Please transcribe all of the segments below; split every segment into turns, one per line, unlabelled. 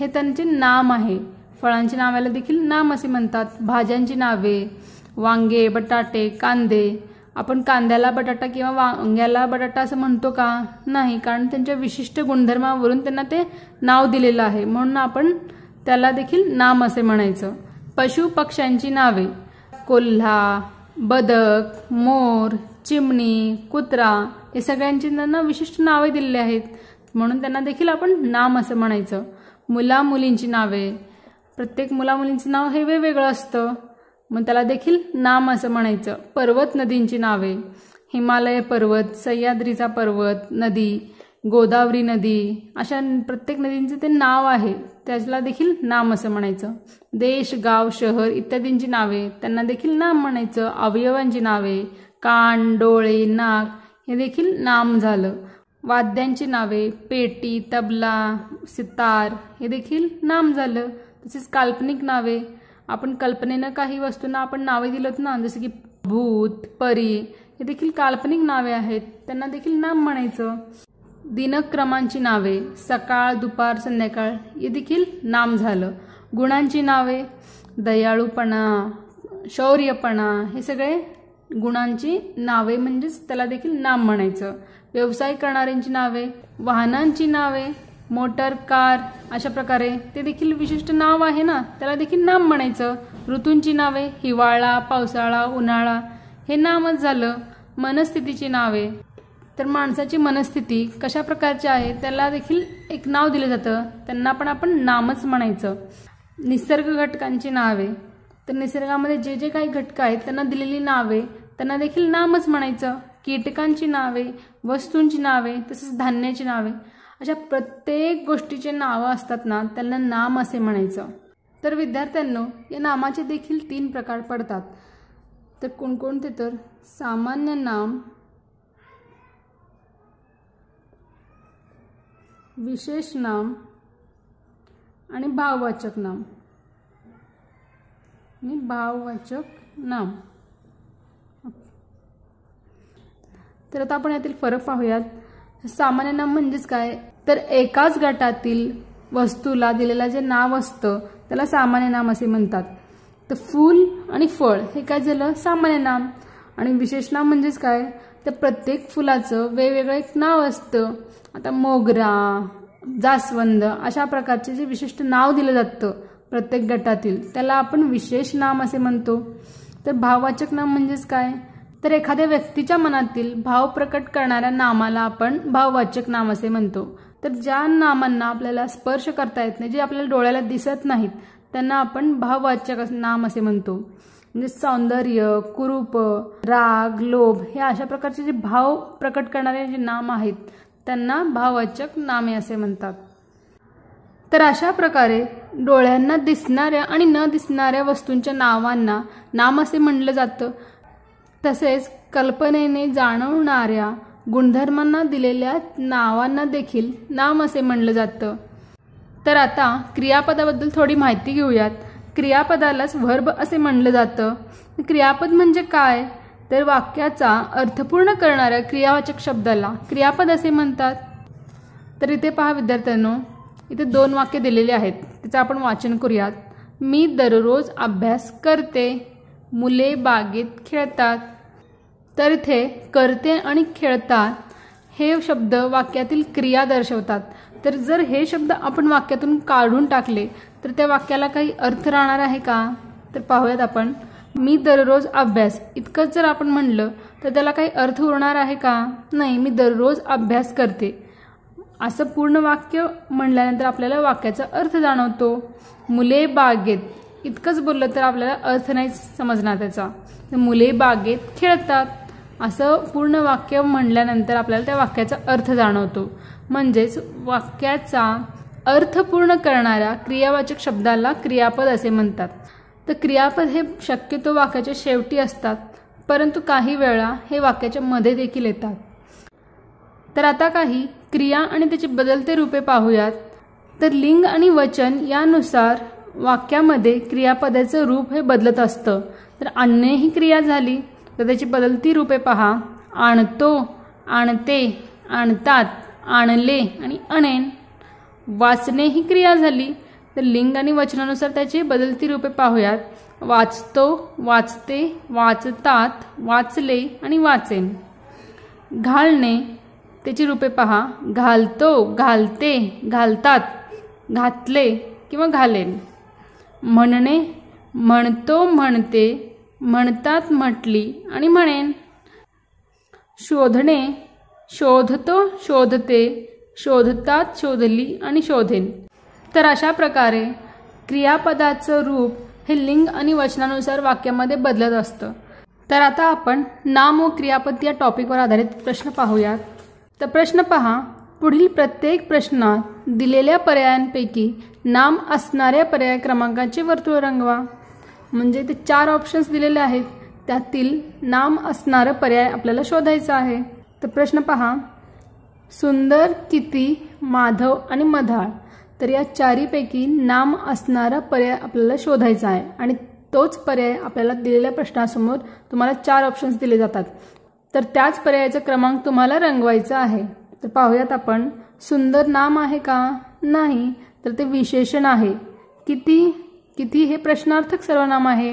हे त्यांचे नाम आहे फळांची नावाला देखील नाम असे म्हणतात भाज्यांची नावे वांगे बटाटे कांदे आपण कांद्याला बटाटा किंवा वांग्याला बटाटा असं म्हणतो का नाही कारण त्यांच्या विशिष्ट गुणधर्मावरून त्यांना ते नाव दिलेलं आहे म्हणून आपण त्याला देखील नाम असे म्हणायचं पशु पक्ष्यांची नावे कोल्हा बदक मोर चिमणी कुत्रा हे सगळ्यांची त्यांना विशिष्ट नावे दिलेली आहेत म्हणून त्यांना देखील आपण नाम असं म्हणायचं मुला मुलींची नावे प्रत्येक मुला नाव हे वेगवेगळं असतं मग त्याला देखील नाम असं म्हणायचं पर्वत नदींची नावे हिमालय पर्वत सह्याद्रीचा पर्वत नदी गोदावरी नदी अशा प्रत्येक नदींचे ते नाव आहे त्याला देखील नाम असं म्हणायचं देश गाव शहर इत्यादींची नावे त्यांना देखील नाम म्हणायचं अवयवांची नावे कान डोळे नाक हे देखील नाम झालं वाद्यांची नावे पेटी तबला सितार हे देखील नाम झालं तसेच काल्पनिक नावे आपण कल्पनेनं काही वस्तूंना आपण नावे दिलोत ना जसे की भूत परी हे देखील काल्पनिक नावे आहेत त्यांना देखील नाम म्हणायचं दिनक्रमांची नावे सकाळ दुपार संध्याकाळ हे देखील नाम झालं गुणांची नावे दयाळूपणा शौर्यपणा हे सगळे गुणांची नावे म्हणजेच त्याला देखील नाम म्हणायचं व्यवसाय करणाऱ्यांची नावे वाहनांची नावे मोटर कार अशा प्रकारे ते देखील विशिष्ट नाव आहे ना त्याला देखील नाम म्हणायचं ऋतूंची नावे हिवाळा पावसाळा उन्हाळा हे नामच झालं मनस्थितीची नावे तर माणसाची मनस्थिती कशा प्रकारची आहे त्याला देखील एक नाव दिलं जातं त्यांना पण आपण नामच म्हणायचं निसर्ग घटकांची नावे तर निसर्गामध्ये जे जे काही घटक आहेत त्यांना दिलेली नावे त्यांना देखील नामच म्हणायचं कीटकांची नावे वस्तूंची नावे तसेच धान्याची नावे अशा प्रत्येक गोष्टीचे नावं असतात ना त्यांना नाम असे म्हणायचं तर विद्यार्थ्यांना या नामाचे देखील तीन प्रकार पडतात तर कोणकोणते तर सामान्य नाम विशेष नाम आणि भाववाचक नाम आणि भाववाचक नाम तर आता आपण यातील फरक पाहूयात सामान्य नाम म्हणजेच काय तर एकाच गटातील वस्तूला दिलेलं जे नाव असतं त्याला सामान्य नाम असे म्हणतात तर फूल आणि फळ हे काय झालं सामान्य नाम आणि विशेष नाम म्हणजेच काय तर प्रत्येक फुलाचं वेगवेगळं एक नाव असतं आता मोगरा जास्वंद अशा प्रकारचे जे विशिष्ट नाव दिलं जातं प्रत्येक गटातील त्याला आपण विशेष नाम असे म्हणतो तर भाववाचक नाम म्हणजेच काय तर एखाद्या व्यक्तीच्या मनातील भाव प्रकट करणाऱ्या नामाला आपण भाववाचक नाम असे म्हणतो तर ज्या नामांना आपल्याला स्पर्श करता येत नाही जे आपल्याला डोळ्याला दिसत नाहीत त्यांना आपण भाववाचक नाम असे म्हणतो म्हणजे सौंदर्य कुरूप राग लोभ हे अशा प्रकारचे जे भाव प्रकट करणारे जे नाम आहेत त्यांना भाववाचक नामे असे म्हणतात तर अशा प्रकारे डोळ्यांना दिसणाऱ्या आणि न दिसणाऱ्या वस्तूंच्या नावांना नाम असे म्हणलं जातं तसेच कल्पनेने जाणवणाऱ्या गुणधर्मांना दिलेल्या नावांना देखील नाम असे म्हणलं जातं तर आता क्रियापदाबद्दल थोडी माहिती घेऊयात क्रियापदालाच व्हर्ब असे म्हणलं जातं क्रियापद म्हणजे काय तर वाक्याचा अर्थपूर्ण करणाऱ्या क्रियावाचक शब्दाला क्रियापद असे म्हणतात तर इथे पहा विद्यार्थ्यांनो इथे दोन वाक्य दिलेली आहेत त्याचं आपण वाचन करूयात मी दररोज अभ्यास करते मुले बागेत खेळतात तर इथे करते आणि खेळतात हे शब्द वाक्यातील क्रिया दर्शवतात तर जर हे शब्द आपण वाक्यातून काढून टाकले तर त्या वाक्याला काही अर्थ राहणार आहे का तर पाहूयात आपण मी दररोज अभ्यास इतकंच जर आपण म्हणलं तर त्याला काही अर्थ उरणार आहे का नाही मी दररोज अभ्यास करते असं पूर्ण वाक्य म्हणल्यानंतर आपल्याला वाक्याचा अर्थ जाणवतो मुले बागेत इतकंच बोललं तर आपल्याला अर्थ नाही समजणार त्याचा तर मुले बागेत खेळतात असं पूर्ण वाक्य म्हणल्यानंतर आपल्याला त्या वाक्याचा अर्थ जाणवतो म्हणजेच वाक्याचा अर्थ पूर्ण करणाऱ्या क्रियावाचक शब्दाला क्रियापद असे म्हणतात तर क्रियापद हे शक्यतो वाक्याच्या शेवटी असतात परंतु काही वेळा हे वाक्याच्या मध्ये देखील येतात तर आता काही क्रिया आणि त्याची बदलते रूपे पाहूयात तर लिंग आणि वचन यानुसार वाक्यामध्ये क्रियापदाचं रूप हे बदलत असतं तर अन्य ही क्रिया झाली तर त्याची बदलती रूपे पहा आणतो आणते आणतात आणले आणि आणेन वाचणे ही क्रिया झाली तर लिंग आणि वचनानुसार त्याची बदलती रूपे पाहूयात वाचतो वाचते वाचतात वाचले आणि वाचेन घालणे त्याची रूपे पहा घालतो घालते घालतात घातले किंवा घालेन म्हणणे म्हणतो म्हणते म्हणतात म्हटली आणि म्हणेन शोधणे शोधतो शोधते शोधतात शोधली आणि शोधेन तर अशा प्रकारे क्रियापदाचं रूप हे लिंग आणि वचनानुसार वाक्यामध्ये बदलत असतं तर आता आपण नाम व क्रियापद या टॉपिकवर आधारित प्रश्न पाहूयात तर प्रश्न पहा पुढील प्रत्येक प्रश्नात दिलेल्या पर्यायांपैकी नाम असणाऱ्या पर्याय क्रमांकाचे वर्तुळ रंगवा म्हणजे ते चार ऑप्शन्स दिलेले आहेत त्यातील नाम असणारं पर्याय आपल्याला शोधायचा आहे तर प्रश्न पहा सुंदर किती माधव आणि मधाळ तर या चारीपैकी नाम असणारा पर्याय आपल्याला शोधायचा आहे आणि तोच पर्याय आपल्याला दिलेल्या प्रश्नासमोर तुम्हाला चार ऑप्शन्स दिले जातात तर त्याच पर्यायाचा क्रमांक तुम्हाला रंगवायचा आहे तर पाहूयात आपण सुंदर नाम आहे का नाही तर ते विशेषण आहे किती किती हे प्रश्नार्थक सर्वनाम आहे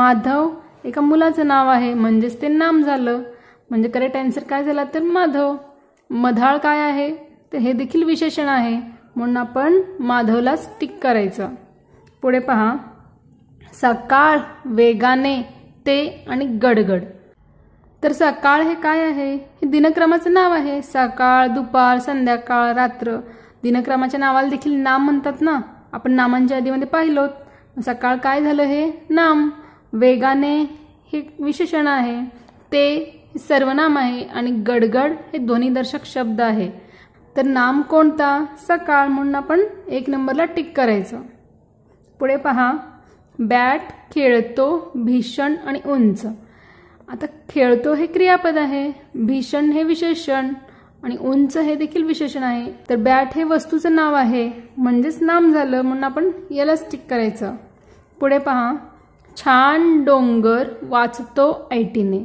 माधव एका मुलाचं नाव आहे म्हणजेच ते नाम झालं म्हणजे करेक्ट आन्सर काय झाला तर माधव मधाळ काय आहे तर हे देखील विशेषण आहे म्हणून आपण माधवलाच टिक करायचं पुढे पहा सकाळ वेगाने ते आणि गडगड तर सकाळ हे काय आहे हे दिनक्रमाचं नाव आहे सकाळ दुपार संध्याकाळ रात्र दिनक्रमाच्या नावाला देखील नाम म्हणतात ना आपण नामांच्या यादीमध्ये पाहिलोत सकाळ काय झालं हे नाम वेगाने हे विशेषण आहे ते सर्वनाम आहे आणि गडगड हे दर्शक शब्द आहे तर नाम कोणता सकाळ म्हणून आपण एक नंबरला टिक करायचं पुढे पहा बॅट खेळतो भीषण आणि उंच आता खेळतो हे क्रियापद आहे भीषण हे विशेषण आणि उंच हे देखील विशेषण आहे तर बॅट हे वस्तूचं नाव आहे म्हणजेच नाम झालं म्हणून आपण याला स्टिक करायचं पुढे पहा छान डोंगर वाचतो ऐटीने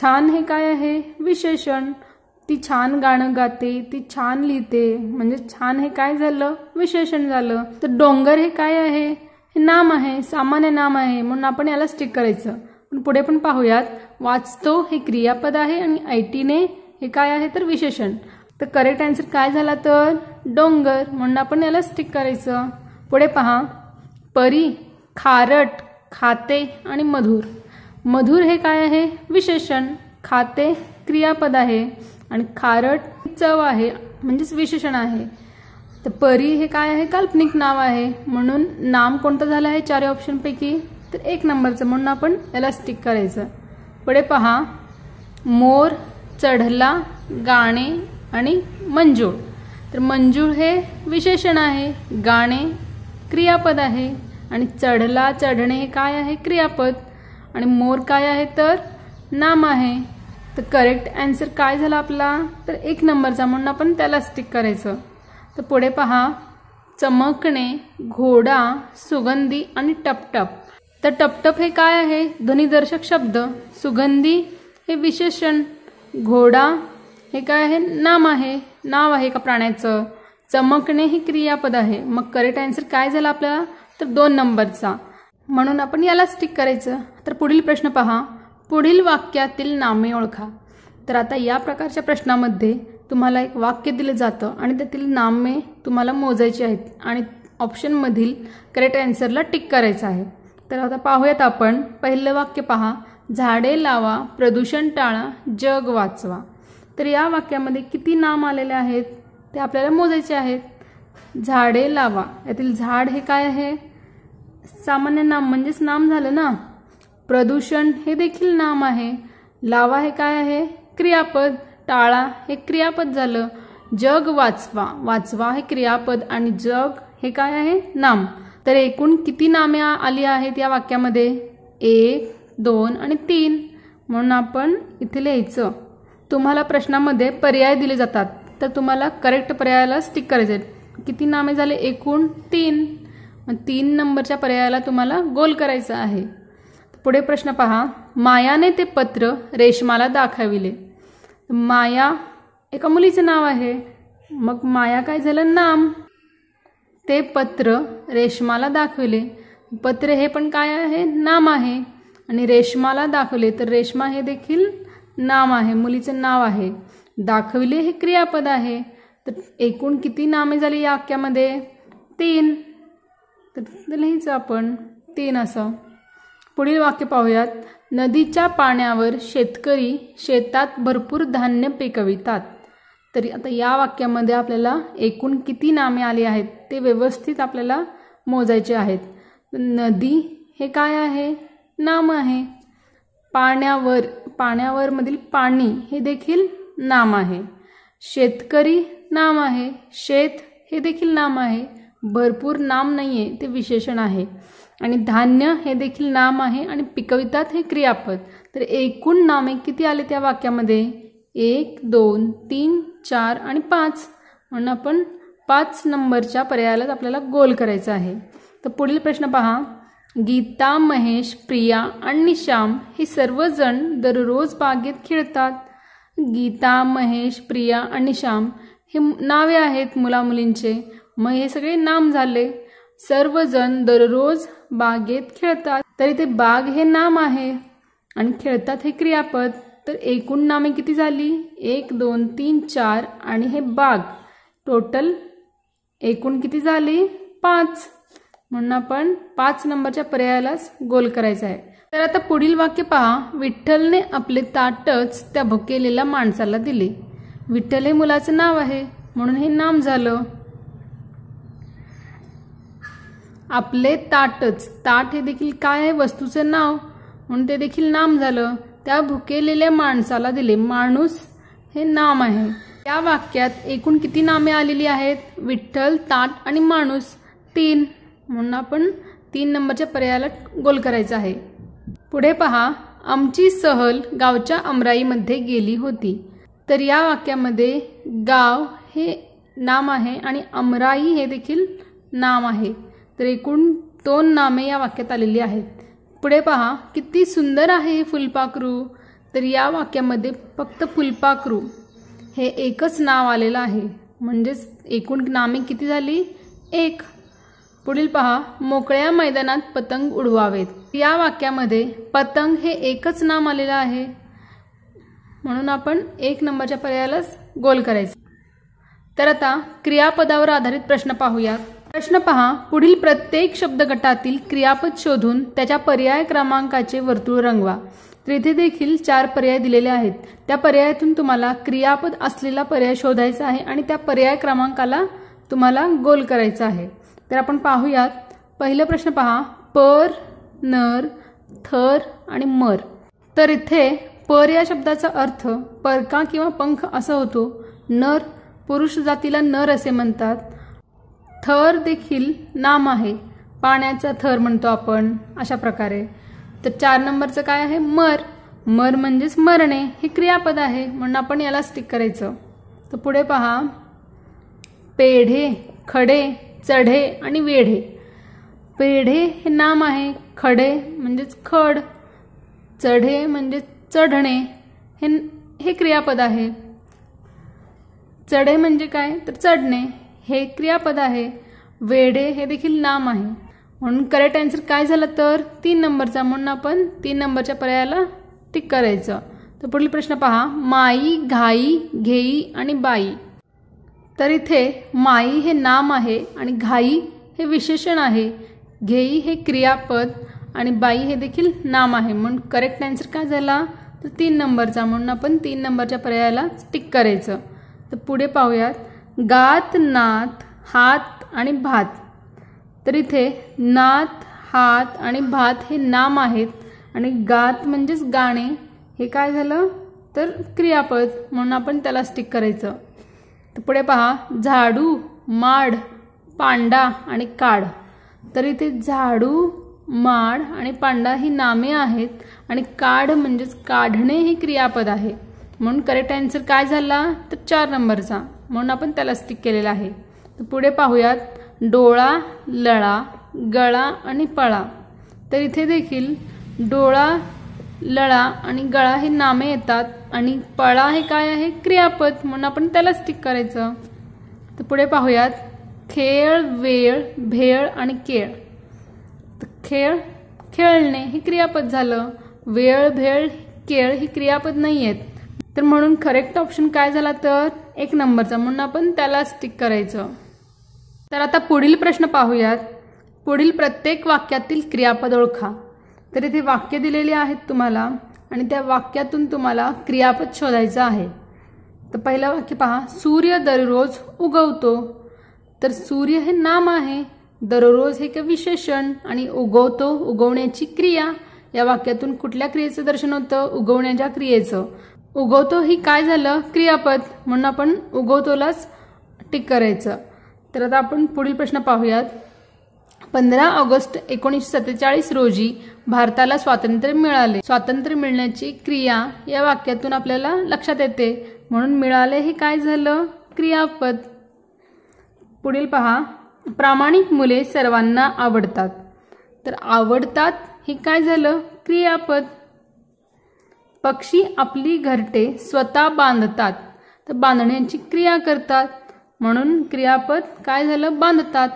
छान हे काय आहे विशेषण ती छान गाणं गाते ती छान लिहिते म्हणजे छान हे काय झालं विशेषण झालं तर डोंगर हे काय आहे हे नाम आहे सामान्य नाम आहे म्हणून आपण याला स्टिक करायचं पण पुढे पण पाहूयात वाचतो हे क्रियापद आहे आणि ऐटीने हे काय आहे तर विशेषण तर करेक्ट आन्सर काय झाला तर डोंगर म्हणून आपण याला स्टिक करायचं पुढे पहा परी खारट खाते आणि मधुर मधुर हे काय आहे विशेषण खाते क्रियापद आहे आणि खारट चव आहे म्हणजेच विशेषण आहे तर परी हे काय आहे काल्पनिक नाव आहे म्हणून नाम कोणतं झालं आहे चार ऑप्शनपैकी तर एक नंबरचं म्हणून आपण याला स्टिक करायचं पुढे पहा मोर चढला गाणे आणि मंजूळ तर मंजूळ हे विशेषण आहे गाणे क्रियापद आहे आणि चढला चढणे हे काय आहे क्रियापद आणि मोर काय आहे तर नाम आहे तर करेक्ट ॲन्सर काय झाला आपला तर एक नंबरचा म्हणून आपण त्याला स्टिक करायचं तर पुढे पहा चमकणे घोडा सुगंधी आणि टपटप तर टपटप हे काय आहे ध्वनिदर्शक शब्द सुगंधी हे विशेषण घोडा हे काय आहे नाम आहे नाव आहे का प्राण्याचं चमकणे हे क्रियापद आहे मग करेक्ट आन्सर काय झालं आपल्याला तर दोन नंबरचा म्हणून आपण याला स्टिक करायचं तर पुढील प्रश्न पहा पुढील वाक्यातील नामे ओळखा तर आता या प्रकारच्या प्रश्नामध्ये तुम्हाला एक वाक्य दिलं जातं आणि त्यातील नामे तुम्हाला मोजायची आहेत आणि ऑप्शनमधील करेक्ट आन्सरला टिक करायचं आहे तर आता पाहूयात आपण पहिलं वाक्य पहा झाडे लावा प्रदूषण टाळा जग वाचवा तर या वाक्यामध्ये किती नाम आलेले आहेत ते आपल्याला मोजायचे आहेत झाडे लावा यातील झाड हे काय आहे सामान्य नाम म्हणजेच नाम झालं ना प्रदूषण हे देखील नाम आहे लावा हे काय आहे क्रियापद टाळा हे क्रियापद झालं जग वाचवा वाचवा हे क्रियापद आणि जग हे काय आहे नाम तर एकूण किती नामे आली आहेत या वाक्यामध्ये एक दोन आणि तीन म्हणून आपण इथे लिहायचं तुम्हाला प्रश्नामध्ये पर्याय दिले जातात तर तुम्हाला करेक्ट पर्यायाला स्टिक करायचे किती नामे झाले एकूण तीन तीन नंबरच्या पर्यायाला तुम्हाला गोल करायचं आहे पुढे प्रश्न पहा मायाने ते पत्र रेशमाला दाखविले माया एका मुलीचं नाव आहे मग माया काय झालं नाम ते पत्र रेशमाला दाखविले पत्र हे पण काय आहे नाम आहे आणि रेशमाला दाखवले तर रेशमा हे देखील नाम आहे मुलीचं नाव आहे दाखविले हे क्रियापद आहे तर एकूण किती नामे झाली या वाक्यामध्ये तीन तर लिहायचं आपण तीन असं पुढील वाक्य पाहूयात नदीच्या पाण्यावर शेतकरी शेतात भरपूर धान्य पिकवितात तरी आता या वाक्यामध्ये आपल्याला एकूण किती नामे आली आहेत ते व्यवस्थित आपल्याला मोजायचे आहेत नदी हे काय आहे नाम आहे पाण्यावर पाण्यावरमधील पाणी हे देखील नाम आहे शेतकरी नाम आहे शेत हे देखील नाम आहे भरपूर नाम नाही आहे ते विशेषण आहे आणि धान्य हे देखील नाम आहे आणि पिकवितात हे क्रियापद तर एकूण नामे किती आले त्या वाक्यामध्ये एक दोन तीन चार आणि पाच म्हणून आपण पाच नंबरच्या पर्यायालाच आपल्याला गोल करायचं आहे तर पुढील प्रश्न पहा गीता महेश प्रिया आणि श्याम हे सर्वजण दररोज बागेत खेळतात गीता महेश प्रिया आणि श्याम हे नावे आहेत मुलामुलींचे मग हे सगळे नाम झाले सर्वजण दररोज बागेत खेळतात तर इथे बाग हे नाम आहे आणि खेळतात हे क्रियापद तर एकूण नामे किती झाली एक दोन तीन चार आणि हे बाग टोटल एकूण किती झाली पाच म्हणून आपण पाच नंबरच्या पर्यायालाच गोल करायचा आहे तर आता पुढील वाक्य पहा विठ्ठलने आपले ताटच त्या भुकेलेल्या माणसाला दिले विठ्ठल हे मुलाचं नाव आहे म्हणून हे नाम झालं आपले ताटच ताट हे देखील काय आहे वस्तूचं नाव म्हणून ते देखील नाम झालं त्या भुकेलेल्या माणसाला दिले माणूस हे नाम आहे या वाक्यात एकूण किती नामे आलेली आहेत विठ्ठल ताट आणि माणूस तीन म्हणून आपण तीन नंबरच्या पर्यायाला गोल करायचा आहे पुढे पहा आमची सहल गावच्या अमराईमध्ये गेली होती तर या वाक्यामध्ये गाव हे नाम आहे आणि अमराई हे देखील नाम आहे तर एकूण दोन नामे या वाक्यात आलेली आहेत पुढे पहा किती सुंदर आहे फुलपाखरू तर या वाक्यामध्ये फक्त फुलपाखरू हे एकच नाव आलेलं आहे म्हणजेच एकूण नामे किती झाली एक पुढील पहा मोकळ्या मैदानात पतंग उडवावेत या वाक्यामध्ये पतंग हे एकच नाम आलेलं आहे म्हणून आपण एक नंबरच्या पर्यायालाच गोल करायचं तर आता क्रियापदावर आधारित प्रश्न पाहूया प्रश्न पहा पुढील प्रत्येक शब्द गटातील क्रियापद शोधून त्याच्या पर्याय क्रमांकाचे वर्तुळ रंगवा तिथे देखील चार पर्याय दिलेले आहेत त्या पर्यायातून तुम्हाला क्रियापद असलेला पर्याय शोधायचा आहे आणि त्या पर्याय क्रमांकाला तुम्हाला गोल करायचा आहे तर आपण पाहूयात पहिला प्रश्न पहा पर नर थर आणि मर तर इथे पर या शब्दाचा अर्थ परका किंवा पंख असा होतो नर पुरुष जातीला नर असे म्हणतात थर देखील नाम आहे पाण्याचा थर म्हणतो आपण अशा प्रकारे तर चार नंबरचं काय आहे मर मर म्हणजेच मरणे हे क्रियापद आहे म्हणून आपण याला स्टिक करायचं तर पुढे पहा पेढे खडे चढे आणि वेढे पेढे हे नाम आहे खडे म्हणजेच खड चढे म्हणजे चढणे हे हे क्रियापद आहे चढे म्हणजे काय तर चढणे हे क्रियापद आहे वेढे हे देखील नाम आहे म्हणून करेक्ट आन्सर काय झालं तर तीन नंबरचा म्हणून आपण तीन नंबरच्या पर्यायाला टिक करायचं तर पुढील प्रश्न पहा माई घाई घेई आणि बाई तर इथे माई हे नाम आहे आणि घाई हे विशेषण आहे घेई हे क्रियापद आणि बाई हे देखील नाम आहे म्हणून करेक्ट आन्सर काय झाला तर तीन नंबरचा म्हणून आपण तीन नंबरच्या पर्यायाला स्टिक करायचं तर पुढे पाहूयात गात नात हात आणि भात तर इथे नात हात आणि भात हे नाम आहेत आणि गात म्हणजेच गाणे हे काय झालं तर क्रियापद म्हणून आपण त्याला स्टिक करायचं तर पुढे पहा झाडू माड पांडा आणि काड तर इथे झाडू माड आणि पांडा ही नामे आहेत आणि काढ म्हणजेच काढणे ही क्रियापद आहे म्हणून करेक्ट आन्सर काय झाला तर चार नंबरचा म्हणून आपण त्याला स्टिक केलेला आहे तर पुढे पाहूयात डोळा लळा गळा आणि पळा तर इथे देखील डोळा लळा आणि गळा हे नामे येतात आणि पळा हे काय आहे क्रियापद म्हणून आपण त्याला स्टिक करायचं तर पुढे पाहूयात खेळ वेळ भेळ आणि केळ तर खेळ खेळणे हे क्रियापद झालं वेळ भेळ केळ ही क्रियापद नाही आहेत तर म्हणून करेक्ट ऑप्शन काय झाला तर एक नंबरचा म्हणून आपण त्याला स्टिक करायचं तर आता पुढील प्रश्न पाहूयात पुढील प्रत्येक वाक्यातील क्रियापद ओळखा तर इथे वाक्य दिलेली आहेत तुम्हाला आणि त्या वाक्यातून तुम्हाला क्रियापद शोधायचं आहे तर पहिलं वाक्य पहा सूर्य दररोज उगवतो तर सूर्य हे नाम आहे दररोज हे एक विशेषण आणि उगवतो उगवण्याची क्रिया या वाक्यातून कुठल्या क्रियेचं दर्शन होतं उगवण्याच्या क्रियेचं उगवतो ही काय झालं क्रियापद म्हणून आपण उगवतोलाच टिक करायचं तर आता आपण पुढील प्रश्न पाहूयात पंधरा ऑगस्ट एकोणीसशे सत्तेचाळीस रोजी भारताला स्वातंत्र्य मिळाले स्वातंत्र्य मिळण्याची क्रिया या वाक्यातून आपल्याला लक्षात येते म्हणून मिळाले हे काय झालं क्रियापद पुढील पहा प्रामाणिक मुले सर्वांना आवडतात तर आवडतात हे काय झालं क्रियापद पक्षी आपली घरटे स्वतः बांधतात तर बांधण्याची क्रिया करतात म्हणून क्रियापद काय झालं बांधतात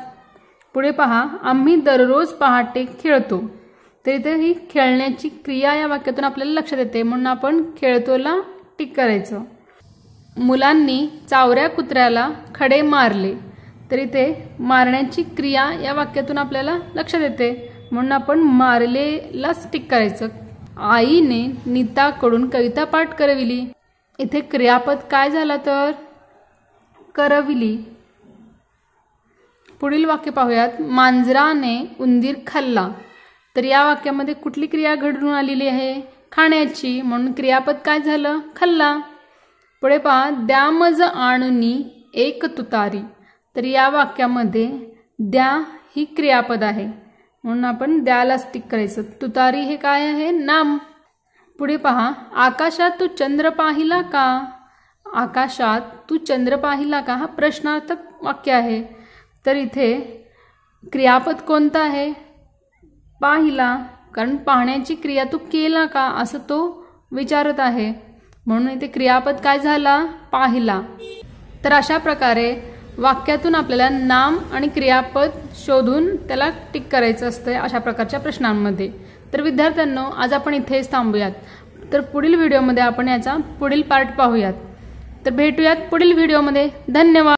पुढे पहा आम्ही दररोज पहाटे खेळतो तर इथे ही खेळण्याची क्रिया या वाक्यातून आपल्याला लक्षात येते म्हणून आपण खेळतोला टिक करायचं मुलांनी चावऱ्या कुत्र्याला खडे मारले तर इथे मारण्याची क्रिया या वाक्यातून आपल्याला लक्षात येते म्हणून आपण मारलेलाच टिक करायचं आईने नीताकडून कविता पाठ करविली इथे क्रियापद काय झालं तर करविली पुढील वाक्य पाहूयात मांजराने उंदीर खाल्ला तर या वाक्यामध्ये कुठली क्रिया घडून आलेली आहे खाण्याची म्हणून क्रियापद काय झालं खल्ला पुढे पहा द्या मज आणुनी एक तुतारी तर या वाक्यामध्ये द्या ही क्रियापद आहे म्हणून आपण द्याला स्टिक करायचं तुतारी हे काय आहे नाम पुढे पहा आकाशात तू चंद्र पाहिला का आकाशात तू चंद्र पाहिला का हा प्रश्नार्थक वाक्य आहे तर इथे क्रियापद कोणतं आहे पाहिला कारण पाहण्याची क्रिया तू केला का असं तो विचारत आहे म्हणून इथे क्रियापद काय झाला पाहिला तर अशा प्रकारे वाक्यातून आपल्याला नाम आणि क्रियापद शोधून त्याला टिक करायचं असतं अशा प्रकारच्या प्रश्नांमध्ये तर विद्यार्थ्यांनो आज आपण इथेच थांबूयात तर पुढील व्हिडिओमध्ये आपण याचा पुढील पार्ट पाहूयात तर भेटूयात पुढील व्हिडिओमध्ये धन्यवाद